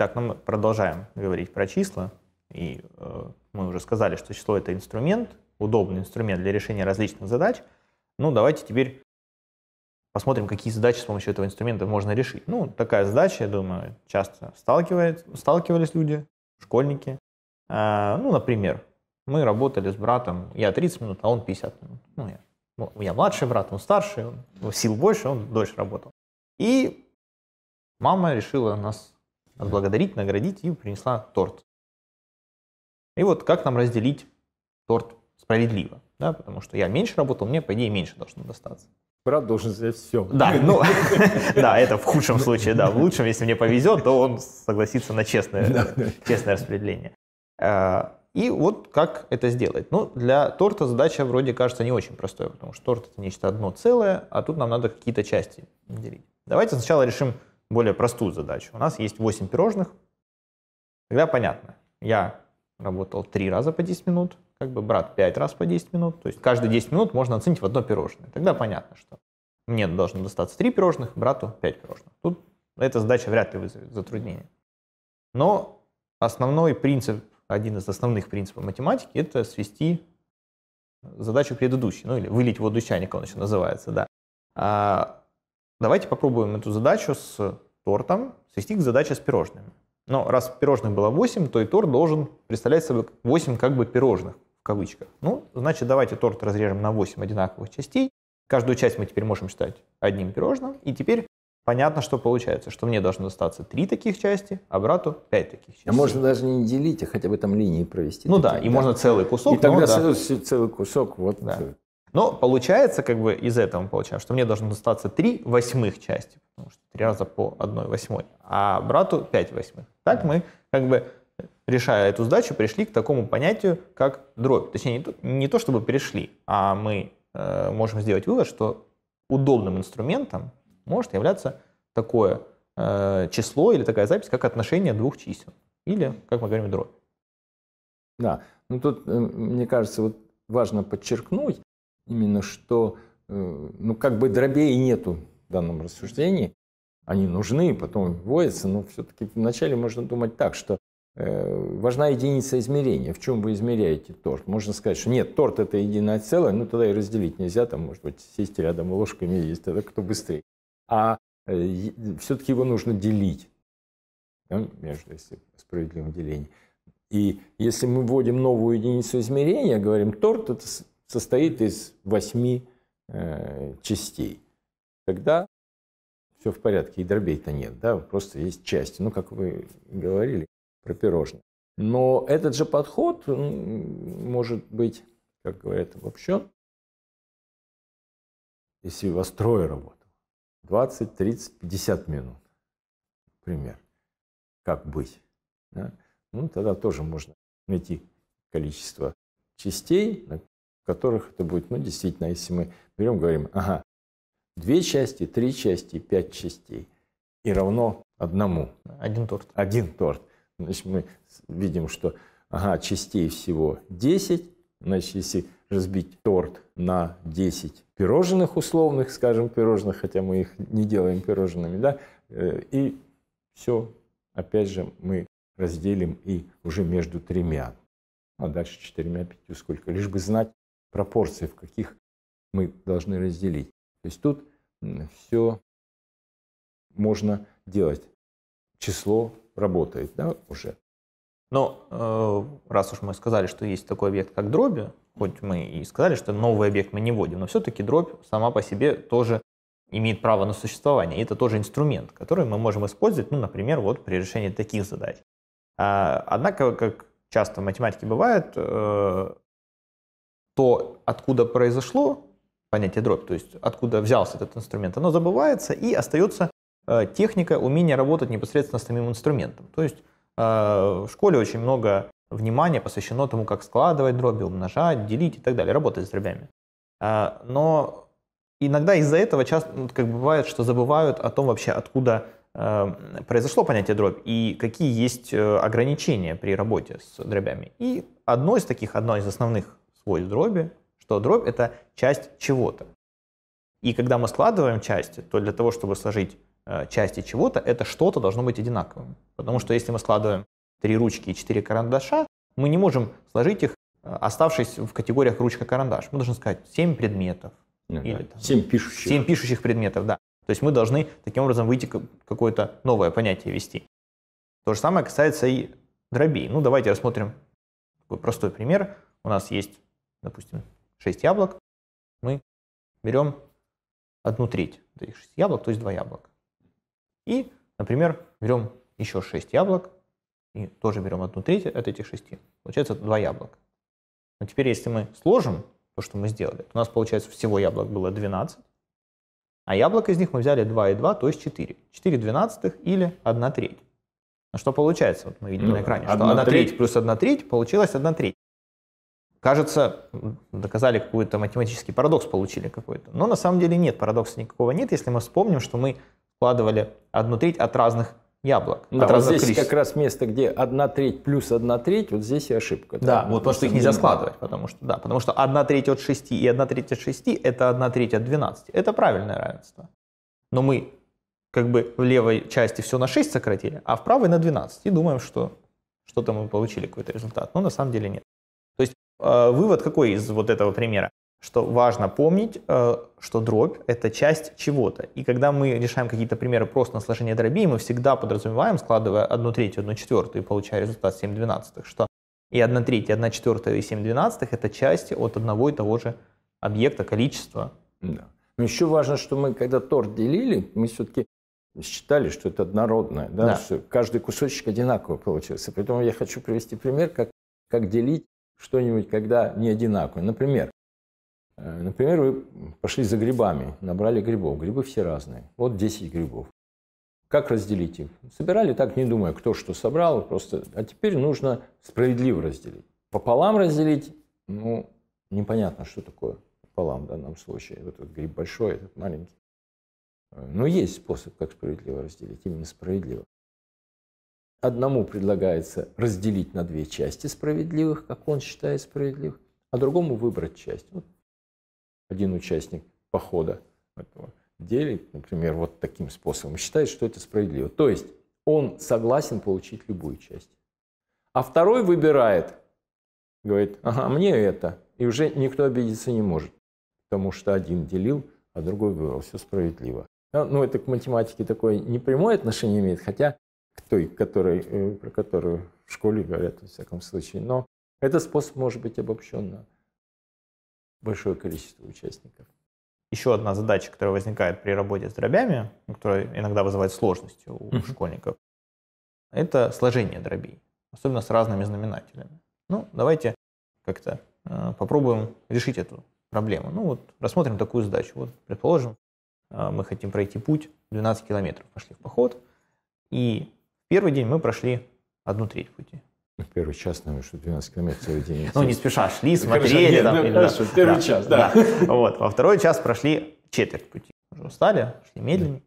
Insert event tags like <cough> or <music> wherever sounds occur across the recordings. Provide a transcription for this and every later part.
Итак, ну, мы продолжаем говорить про числа. И э, мы уже сказали, что число — это инструмент, удобный инструмент для решения различных задач. Ну, давайте теперь посмотрим, какие задачи с помощью этого инструмента можно решить. Ну, такая задача, я думаю, часто сталкивает, сталкивались люди, школьники. А, ну, например, мы работали с братом, я 30 минут, а он 50 минут. Ну, я, ну, я младший брат, он старший, он, сил больше, он дольше работал. И мама решила нас отблагодарить, наградить и принесла торт. И вот как нам разделить торт справедливо? Да, потому что я меньше работал, мне, по идее, меньше должно достаться. Брат должен взять все. Да, <laughs> ну, <laughs> да, это в худшем случае, да. В лучшем, если мне повезет, то он согласится на честное, честное распределение. А, и вот как это сделать? Ну, для торта задача вроде кажется не очень простой, потому что торт это нечто одно целое, а тут нам надо какие-то части делить. Давайте сначала решим более простую задачу. У нас есть 8 пирожных. Тогда понятно. Я работал 3 раза по 10 минут, как бы брат 5 раз по 10 минут. То есть каждые 10 минут можно оценить в одно пирожное. Тогда понятно, что мне должно достаться 3 пирожных, брату 5 пирожных. Тут эта задача вряд ли вызовет затруднение. Но основной принцип, один из основных принципов математики – это свести задачу предыдущей, ну или вылить воду из чайника, он еще называется, да. А Давайте попробуем эту задачу с тортом свести к задаче с пирожными. Но раз пирожных было 8, то и торт должен представлять собой 8 как бы пирожных, в кавычках. Ну, значит, давайте торт разрежем на 8 одинаковых частей. Каждую часть мы теперь можем считать одним пирожным. И теперь понятно, что получается, что мне должно достаться 3 таких части, а брату 5 таких частей. А можно даже не делить, а хотя бы там линии провести. Ну такие, да, и да. можно целый кусок. И тогда да. целый кусок. Вот. Да. Но получается, как бы из этого мы получаем, что мне должно достаться 3 восьмых части, потому что 3 раза по 1 восьмой, а брату 5 восьмых. Так мы, как бы, решая эту задачу, пришли к такому понятию, как дробь. Точнее, не то, не то чтобы перешли, а мы э, можем сделать вывод, что удобным инструментом может являться такое э, число или такая запись, как отношение двух чисел, или, как мы говорим, дробь. Да, ну тут, э, мне кажется, вот важно подчеркнуть, именно что, э, ну, как бы дробей нету в данном рассуждении. Они нужны, потом вводятся, но все-таки вначале можно думать так, что э, важна единица измерения. В чем вы измеряете торт? Можно сказать, что нет, торт это единое целое, ну тогда и разделить нельзя, там, может быть, сесть рядом ложками и есть, тогда кто быстрее. А э, все-таки его нужно делить да, между если справедливым делением. И если мы вводим новую единицу измерения, говорим, торт – это состоит из восьми э, частей. Тогда все в порядке, и дробей-то нет, да, просто есть части, ну, как вы говорили про пирожное. Но этот же подход может быть, как говорят, обобщен, если у вас трое работало, 20, 30, 50 минут, например, как быть, да? ну, тогда тоже можно найти количество частей, в которых это будет, ну, действительно, если мы берем, говорим, ага, две части, три части, пять частей и равно одному. Один торт. Один торт. Значит, мы видим, что ага, частей всего 10, значит, если разбить торт на 10 пирожных условных, скажем, пирожных, хотя мы их не делаем пирожными, да, э, и все, опять же, мы разделим и уже между тремя, а дальше четырьмя, пятью, сколько, лишь бы знать, пропорции, в каких мы должны разделить. То есть тут все можно делать. Число работает да, уже. Но э, раз уж мы сказали, что есть такой объект, как дроби, хоть мы и сказали, что новый объект мы не вводим, но все-таки дробь сама по себе тоже имеет право на существование. И это тоже инструмент, который мы можем использовать, ну, например, вот при решении таких задач. А, однако, как часто в математике бывает, э, то, откуда произошло понятие дробь, то есть откуда взялся этот инструмент, оно забывается и остается э, техника умения работать непосредственно с самим инструментом. То есть э, в школе очень много внимания посвящено тому, как складывать дроби, умножать, делить и так далее, работать с дробями. Э, но иногда из-за этого часто ну, как бывает, что забывают о том вообще, откуда произошло понятие дробь и какие есть ограничения при работе с дробями. И одно из таких, одно из основных сквозь дроби, что дробь — это часть чего-то. И когда мы складываем части, то для того, чтобы сложить э, части чего-то, это что-то должно быть одинаковым. Потому что если мы складываем три ручки и четыре карандаша, мы не можем сложить их, э, оставшись в категориях ручка-карандаш. Мы должны сказать семь предметов. Ага. Ну или, там, 7 пишущих. 7 пишущих предметов, да. То есть мы должны таким образом выйти какое-то новое понятие вести. То же самое касается и дробей. Ну, давайте рассмотрим такой простой пример. У нас есть допустим, 6 яблок, мы берем одну треть этих 6 яблок, то есть 2 яблока. И, например, берем еще 6 яблок, и тоже берем одну треть от этих 6. Получается 2 яблока. Но теперь, если мы сложим то, что мы сделали, то у нас, получается, всего яблок было 12, а яблок из них мы взяли 2 и 2, то есть 4. 4 двенадцатых или 1 треть. А что получается? Вот мы видим ну, на экране, что 1 треть плюс 1 треть получилась 1 треть кажется, доказали какой-то математический парадокс, получили какой-то. Но на самом деле нет, парадокса никакого нет, если мы вспомним, что мы складывали одну треть от разных яблок. Да, от вот здесь количеств. как раз место, где одна треть плюс одна треть, вот здесь и ошибка. Да, да вот потому что их нельзя складывать, потому что, да, потому что одна треть от 6 и одна треть от 6 – это одна треть от 12. Это правильное равенство. Но мы как бы в левой части все на 6 сократили, а в правой на 12. И думаем, что что-то мы получили, какой-то результат. Но на самом деле нет. Э, вывод какой из вот этого примера? Что важно помнить, э, что дробь — это часть чего-то. И когда мы решаем какие-то примеры просто на сложение дробей, мы всегда подразумеваем, складывая одну третью, одну четвертую, и получая результат 7 двенадцатых, что и 1 третья, 1 четвертая и 7 двенадцатых — это части от одного и того же объекта, количества. Да. Но еще важно, что мы, когда торт делили, мы все-таки считали, что это однородное, да? да. Что каждый кусочек одинаково получился. Поэтому я хочу привести пример, как, как делить что-нибудь, когда не одинаковое. Например, э, например, вы пошли за грибами, набрали грибов. Грибы все разные. Вот 10 грибов. Как разделить их? Собирали так, не думая, кто что собрал, просто... А теперь нужно справедливо разделить. Пополам разделить, ну, непонятно, что такое пополам в данном случае. Вот этот гриб большой, этот маленький. Э, но есть способ, как справедливо разделить, именно справедливо одному предлагается разделить на две части справедливых, как он считает справедливых, а другому выбрать часть. Вот один участник похода этого делит, например, вот таким способом, считает, что это справедливо. То есть он согласен получить любую часть. А второй выбирает, говорит, ага, мне это. И уже никто обидеться не может, потому что один делил, а другой выбрал. Все справедливо. А, ну, это к математике такое непрямое отношение имеет, хотя к той, которой, э, про которую в школе говорят, во всяком случае. Но этот способ может быть обобщен на большое количество участников. Еще одна задача, которая возникает при работе с дробями, ну, которая иногда вызывает сложности у mm-hmm. школьников, это сложение дробей, особенно с разными знаменателями. Ну, давайте как-то э, попробуем решить эту проблему. Ну вот рассмотрим такую задачу. Вот, предположим, э, мы хотим пройти путь 12 километров, пошли в поход, и Первый день мы прошли одну треть пути. Ну, первый час, наверное, что 12 километров целый день. Ну, не спеша шли, ну, смотрели. там, ну, первый час, да. <laughs> Вот, во второй час прошли четверть пути. Уже устали, шли медленнее.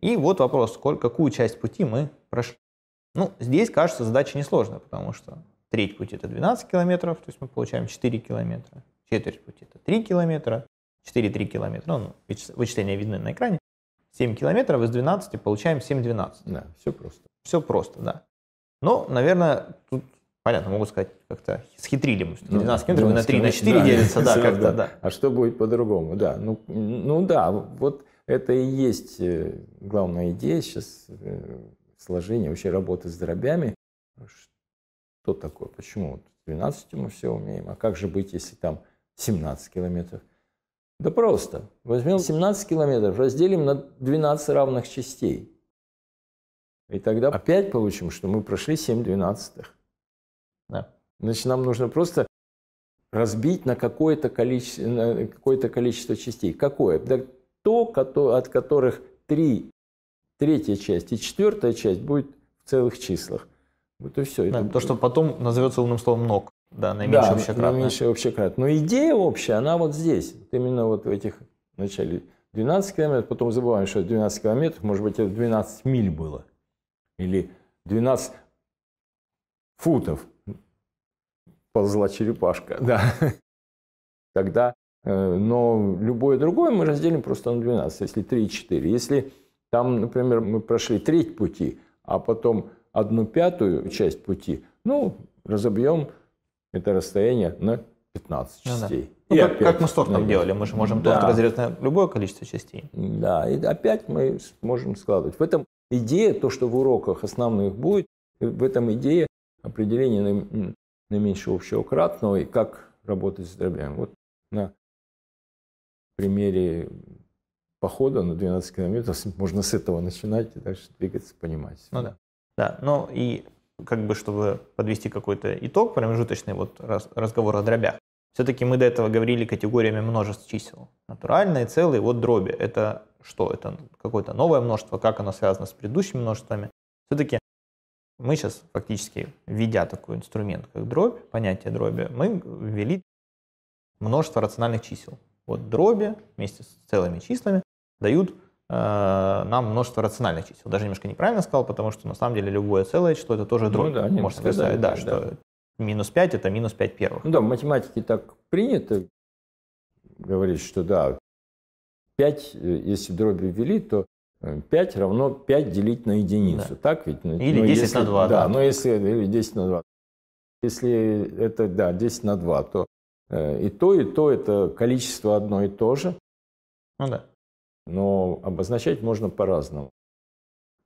И вот вопрос, сколько, какую часть пути мы прошли. Ну, здесь, кажется, задача несложная, потому что треть пути – это 12 километров, то есть мы получаем 4 километра. Четверть пути – это 3 километра. 4-3 километра, ну, вычисления видны на экране. 7 километров из 12 получаем 7-12. Да, все просто все просто, да. Но, наверное, тут понятно, могу сказать, как-то схитрили мы, что 12 ну, километров ну, на 3, на 4 да, делится, да, как-то, да. да. А что будет по-другому, да. Ну, ну да, вот это и есть э, главная идея сейчас э, сложения вообще работы с дробями. Что такое? Почему? 12 мы все умеем, а как же быть, если там 17 километров? Да просто. Возьмем 17 километров, разделим на 12 равных частей. И тогда опять получим, что мы прошли 7 двенадцатых. Да. Значит, нам нужно просто разбить на какое-то количество, какое количество частей. Какое? Да то, от которых 3, третья часть и четвертая часть будет в целых числах. Вот и все. Да, это то, что потом назовется умным словом ног. Да, наименьшее да, общекратное. наименьшее общекратное. Но идея общая, она вот здесь. Вот именно вот в этих начале 12 километров, потом забываем, что 12 километров, может быть, это 12 миль было или 12 футов ползла черепашка, да. Тогда, э, но любое другое мы разделим просто на 12, если 3 и 4. Если там, например, мы прошли треть пути, а потом одну пятую часть пути, ну, разобьем это расстояние на 15 ну частей. Ну, да. И ну, как, как мы с тортом делали, мы же можем да. торт разрезать на любое количество частей. Да, и опять мы можем складывать. В этом идея, то, что в уроках основных будет, в этом идея определения наименьшего общего кратного и как работать с дробями. Вот на примере похода на 12 километров можно с этого начинать и дальше двигаться, понимать. Ну да. Да, ну и как бы, чтобы подвести какой-то итог, промежуточный вот раз, разговор о дробях. Все-таки мы до этого говорили категориями множеств чисел. Натуральные, целые, вот дроби. Это что это какое-то новое множество, как оно связано с предыдущими множествами. Все-таки мы сейчас фактически, введя такой инструмент, как дробь, понятие дроби, мы ввели множество рациональных чисел. Вот дроби вместе с целыми числами дают э, нам множество рациональных чисел. Даже немножко неправильно сказал, потому что на самом деле любое целое число это тоже ну дробь. Ну, да, Можно сказать, да, да, да, да, что да. минус 5 это минус 5 первых. Ну да, в математике так принято говорить, что да, 5, э, если дроби ввели, то 5 э, равно 5 делить на единицу. Да. Так ведь? Ну, или ну, 10 если, на 2. Да, да, но ну, если или 10 на 2. Если это, да, 10 на 2, то э, и то, и то это количество одно и то же. Ну да. Но обозначать можно по-разному. Ну,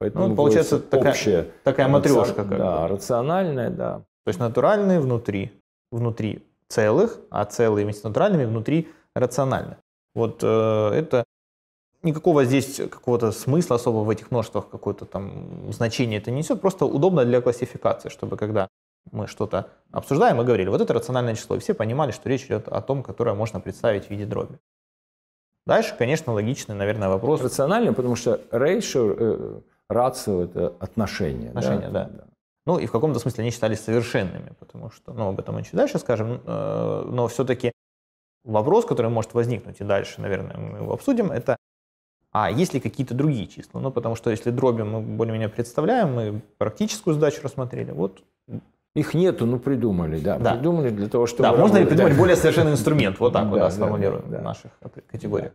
Поэтому ну, получается такая, общая, такая матрешка. Раци... Как да, бы. рациональная, да. То есть натуральные внутри, внутри целых, а целые вместе с натуральными внутри рационально. Вот э, это никакого здесь какого-то смысла особо в этих множествах, какое-то там значение это несет, просто удобно для классификации, чтобы когда мы что-то обсуждаем, мы говорили, вот это рациональное число, и все понимали, что речь идет о том, которое можно представить в виде дроби. Дальше, конечно, логичный, наверное, вопрос. Рациональный, потому что ratio, рацио э, – это отношение. Отношения, да? да. да. Ну и в каком-то смысле они считались совершенными, потому что, ну, об этом мы чуть дальше скажем, э, но все-таки Вопрос, который может возникнуть и дальше, наверное, мы его обсудим, это а есть ли какие-то другие числа? Ну, потому что если дроби мы более-менее представляем, мы практическую задачу рассмотрели, вот их нету, ну придумали, да. да. Придумали для того, чтобы... Да, можно ли придумать да. более совершенный инструмент, вот так да, <laughs> вот да, сформулируем да, да. в наших категориях.